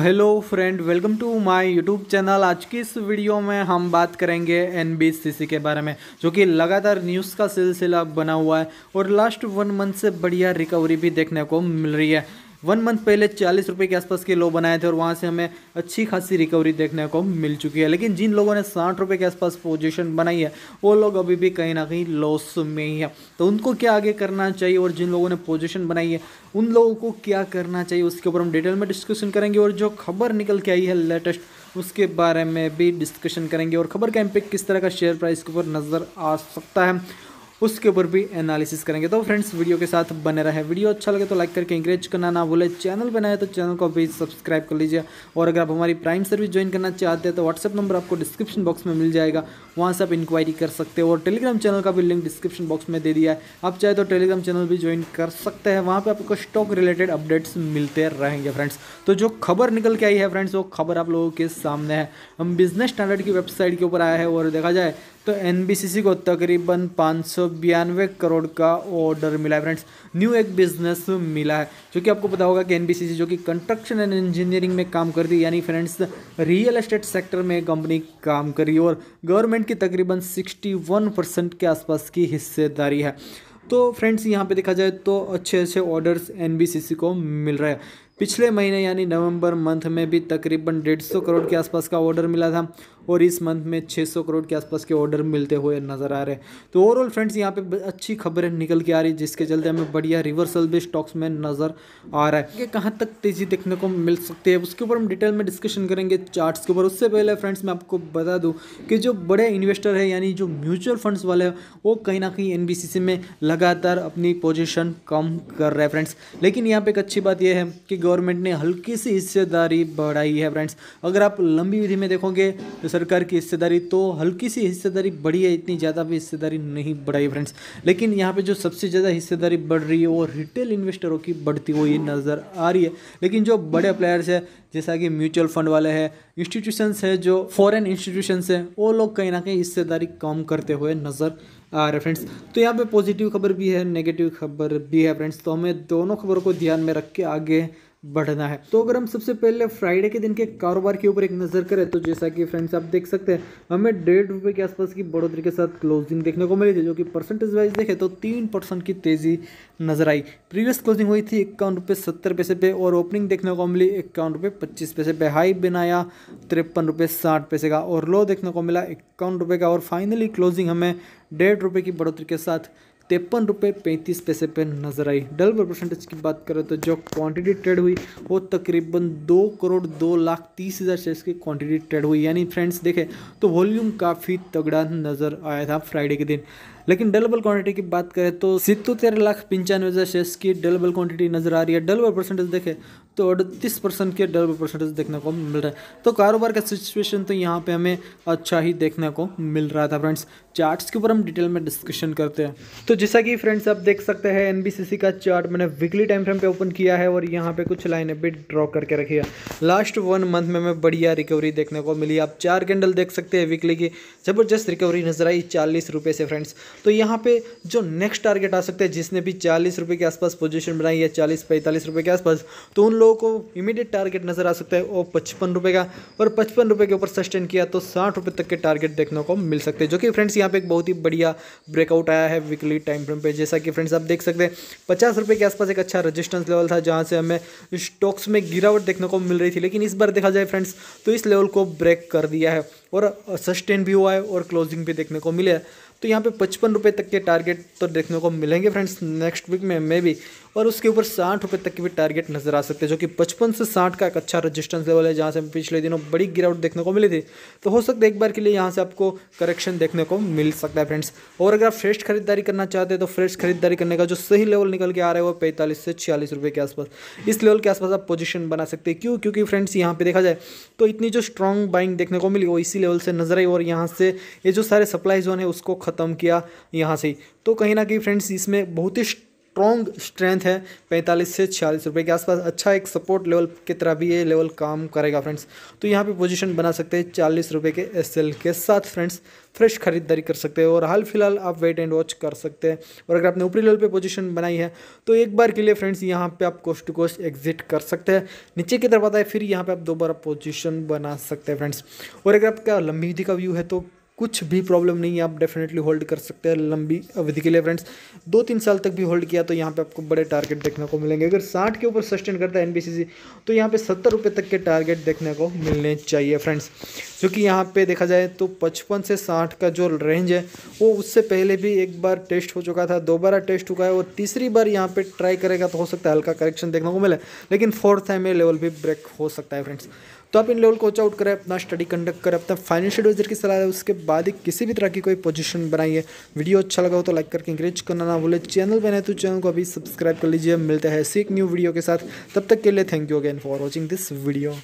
hello friend welcome to my YouTube channel आज की इस वीडियो में हम बात करेंगे एनबीसीसी के बारे में जो कि लगातार न्यूज़ का सिलसिला बना हुआ है और लास्ट वन मंथ से बढ़िया रिकवरी भी देखने को मिल रही है वन मंथ पहले चालीस रुपये के आसपास के लो बनाए थे और वहाँ से हमें अच्छी खासी रिकवरी देखने को मिल चुकी है लेकिन जिन लोगों ने साठ रुपये के आसपास पोजिशन बनाई है वो लोग अभी भी कहीं ना कहीं लॉस में ही है तो उनको क्या आगे करना चाहिए और जिन लोगों ने पोजिशन बनाई है उन लोगों को क्या करना चाहिए उसके ऊपर हम डिटेल में डिस्कशन करेंगे और जो खबर निकल के आई है लेटेस्ट उसके बारे में भी डिस्कशन करेंगे और खबर का इम्पैक्ट किस तरह का शेयर प्राइस के ऊपर नज़र आ सकता है उसके ऊपर भी एनालिसिस करेंगे तो फ्रेंड्स वीडियो के साथ बने रहे वीडियो अच्छा लगे तो लाइक करके इंकरेज करना ना भूले चैनल बनाए तो चैनल को भी सब्सक्राइब कर लीजिए और अगर आप हमारी प्राइम सर्विस ज्वाइन करना चाहते हैं तो व्हाट्सअप नंबर आपको डिस्क्रिप्शन बॉक्स में मिल जाएगा वहाँ से आप इंक्वायरी कर सकते हो और टेलीग्राम चैनल का भी लिंक डिस्क्रिप्शन बॉक्स में दे दिया है आप चाहे तो टेलीग्राम चैनल भी ज्वाइन कर सकते हैं वहाँ पर आपको स्टॉक रिलेटेड अपडेट्स मिलते रहेंगे फ्रेंड्स तो जो खबर निकल के आई है फ्रेंड्स वो खबर आप लोगों के सामने है हम बिजनेस स्टैंडर्ड की वेबसाइट के ऊपर आया है और देखा जाए तो एन को तकरीबन पाँच करोड़ का ऑर्डर मिला है फ्रेंड्स न्यू एक बिजनेस मिला है जो कि आपको पता होगा कि एन जो कि कंस्ट्रक्शन एंड इंजीनियरिंग में काम करती है यानी फ्रेंड्स रियल एस्टेट सेक्टर में कंपनी काम करी और गवर्नमेंट की तकरीबन 61 परसेंट के आसपास की हिस्सेदारी है तो फ्रेंड्स यहाँ पे देखा जाए तो अच्छे अच्छे ऑर्डर्स एन को मिल रहा है पिछले महीने यानी नवंबर मंथ में भी तकरीबन डेढ़ सौ करोड़ के आसपास का ऑर्डर मिला था और इस मंथ में छः सौ करोड़ के आसपास के ऑर्डर मिलते हुए नज़र आ रहे हैं तो ओवरऑल फ्रेंड्स यहाँ पे अच्छी खबरें निकल के आ रही जिसके चलते हमें बढ़िया रिवर्सल भी स्टॉक्स में नज़र आ रहा है कि कहाँ तक तेज़ी देखने को मिल सकती है उसके ऊपर हम डिटेल में डिस्कशन करेंगे चार्ट्स के ऊपर उससे पहले फ्रेंड्स मैं आपको बता दूँ कि जो बड़े इन्वेस्टर है यानी जो म्यूचुअल फंड्स वाले हैं वो कहीं ना कहीं एन में लगातार अपनी पोजिशन कम कर रहे हैं फ्रेंड्स लेकिन यहाँ पर एक अच्छी बात यह है कि गवर्नमेंट ने हल्की सी हिस्सेदारी बढ़ाई है फ्रेंड्स अगर आप लंबी विधि में देखोगे तो सरकार की हिस्सेदारी तो हल्की सी हिस्सेदारी बढ़ी है इतनी ज़्यादा भी हिस्सेदारी नहीं बढ़ाई फ्रेंड्स लेकिन यहाँ पर जो सबसे ज़्यादा हिस्सेदारी बढ़ रही है वो रिटेल इन्वेस्टरों की बढ़ती हुई नज़र आ रही है लेकिन जो बड़े प्लेयर्स हैं जैसा कि म्यूचुअल फंड वाले हैं इंस्टीट्यूशंस है जो फॉरेन इंस्टीट्यूशंस हैं वो लोग कहीं ना कहीं हिस्सेदारी कम करते हुए नज़र आ रहे फ्रेंड्स तो यहाँ पे पॉजिटिव खबर भी है नेगेटिव खबर भी है फ्रेंड्स तो हमें दोनों खबरों को ध्यान में रख के आगे बढ़ना है तो अगर हम सबसे पहले फ्राइडे के दिन के कारोबार के ऊपर एक नज़र करें तो जैसा कि फ्रेंड्स आप देख सकते हैं हमें डेढ़ रुपये के आसपास की बढ़ोतरी के साथ क्लोजिंग देखने को मिली थी जो कि परसेंटेज वाइज देखें तो तीन परसेंट की तेज़ी नजर आई प्रीवियस क्लोजिंग हुई थी इक्यावन रुपये सत्तर पैसे पे और ओपनिंग देखने को मिली इक्यावन रुपये पच्चीस पैसे पे हाई बनाया तिरपन रुपये साठ पैसे का और लो देखने को मिला इक्यावन रुपये का और फाइनली क्लोजिंग हमें डेढ़ रुपये की बढ़ोतरी के साथ तिरपन रुपये पैंतीस पैसे पर नजर आई डॉलर परसेंटेज की बात करें तो जो क्वांटिटी ट्रेड हुई वो तकरीबन दो करोड़ दो लाख तीस हज़ार शेयर्स की क्वांटिटी ट्रेड हुई यानी फ्रेंड्स देखें तो वॉल्यूम काफ़ी तगड़ा नज़र आया था फ्राइडे के दिन लेकिन डबल क्वांटिटी की बात करें तो तेरह लाख पंचानवे हज़ार शेयर्स की डबल क्वांटिटी नज़र आ रही है डलबल परसेंटेज देखें तो अड़तीस परसेंट के डबल परसेंटेज देखने को मिल रहा है तो कारोबार का सिचुएशन तो यहाँ पे हमें अच्छा ही देखने को मिल रहा था फ्रेंड्स चार्ट्स के ऊपर हम डिटेल में डिस्कशन करते हैं तो जैसा कि फ्रेंड्स आप देख सकते हैं एन का चार्ट मैंने वीकली टाइम फ्रेम पे ओपन किया है और यहाँ पे कुछ लाइनें भी ड्रॉ करके रखी है लास्ट वन मंथ में हमें बढ़िया रिकवरी देखने को मिली आप चार कैंडल देख सकते हैं वीकली की ज़बरदस्त रिकवरी नजर आई चालीस रुपये से फ्रेंड्स तो यहाँ पे जो नेक्स्ट टारगेट आ सकते हैं जिसने भी चालीस रुपये के आसपास पोजिशन बनाई है चालीस पैंतालीस रुपये के आसपास तो उन लोगों को इमीडिएट टारगेट नज़र आ सकता है वो पचपन रुपये का और पचपन रुपये के ऊपर सस्टेन किया तो साठ रुपये तक के टारगेट देखने को मिल सकते हैं जो कि फ्रेंड्स यहाँ पे एक बहुत ही बढ़िया ब्रेकआउट आया है वीकली टाइम फ्रेम पे जैसा कि फ्रेंड्स आप देख सकते हैं पचास रुपए के आसपास एक अच्छा रजिस्टेंस लेवल था जहाँ से हमें स्टॉक्स में गिरावट देखने को मिल रही थी लेकिन इस बार देखा जाए फ्रेंड्स तो इस लेवल को ब्रेक कर दिया है और सस्टेन भी हुआ है और क्लोजिंग भी देखने को मिले तो यहाँ पे पचपन रुपये तक के टारगेट तो देखने को मिलेंगे फ्रेंड्स नेक्स्ट वीक में मे भी और उसके ऊपर साठ रुपये तक के भी टारगेट नजर आ सकते हैं जो कि पचपन से साठ का एक अच्छा रजिस्टेंस लेवल है जहाँ से पिछले दिनों बड़ी गिरावट देखने को मिली थी तो हो सकता है एक बार के लिए यहाँ से आपको करेक्शन देखने को मिल सकता है फ्रेंड्स और अगर आप फ्रेश खरीदारी करना चाहते हैं तो फ्रेश खरीदारी करने का जो सही लेवल निकल के आ रहा है वो पैंतालीस से छियालीस रुपये के आसपास इस लेवल के आसपास आप पोजीशन बना सकते हैं क्यों क्योंकि फ्रेंड्स यहाँ पर देखा जाए तो इतनी जो स्ट्रॉन्ग बाइंग देखने को मिली वो इसी लेवल से नजर आई और यहाँ से ये जो सारे सप्लाई जोन है उसको ख़त्म किया यहाँ से तो कहीं ना कहीं फ्रेंड्स इसमें बहुत ही स्ट्रॉन्ग स्ट्रेंथ है पैंतालीस से छियालीस रुपये के आसपास अच्छा एक सपोर्ट लेवल की तरह भी ये लेवल काम करेगा फ्रेंड्स तो यहाँ पे पोजीशन बना सकते हैं चालीस रुपये के एस के साथ फ्रेंड्स फ्रेश खरीदारी कर सकते हैं और हाल फिलहाल आप वेट एंड वॉच कर सकते हैं और अगर आपने ऊपरी लेवल पे पोजीशन बनाई है तो एक बार के लिए फ्रेंड्स यहाँ पे आप कोस्ट टू कोस्ट एग्जिट कर सकते हैं नीचे की तरफ आता है फिर यहाँ पे आप दोबारा पोजीशन बना सकते हैं फ्रेंड्स और अगर आपका लंबी विधि का व्यू है तो कुछ भी प्रॉब्लम नहीं है आप डेफिनेटली होल्ड कर सकते हैं लंबी अवधि के लिए फ्रेंड्स दो तीन साल तक भी होल्ड किया तो यहाँ पे आपको बड़े टारगेट देखने को मिलेंगे अगर साठ के ऊपर सस्टेन करता है एन तो यहाँ पे सत्तर रुपये तक के टारगेट देखने को मिलने चाहिए फ्रेंड्स जो कि यहाँ पे देखा जाए तो पचपन से साठ का जो रेंज है वो उससे पहले भी एक बार टेस्ट हो चुका था दोबारा टेस्ट हुआ है और तीसरी बार यहाँ पर ट्राई करेगा तो हो सकता है हल्का करेक्शन देखने को मिले लेकिन फोर्थ है ये लेवल भी ब्रेक हो सकता है फ्रेंड्स तो आप इन लेवल को आउट करें अपना स्टडी कंडक्ट करें अपना फाइनेंशियल एडवाइजर की सलाह है उसके बाद ही किसी भी तरह की कोई पोजीशन बनाइए वीडियो अच्छा लगा हो तो लाइक करके इंकरेज करना ना भूले चैनल बने तो चैनल को अभी सब्सक्राइब कर लीजिए मिलते हैं ऐसी एक न्यू वीडियो के साथ तब तक के लिए thank you again for watching this video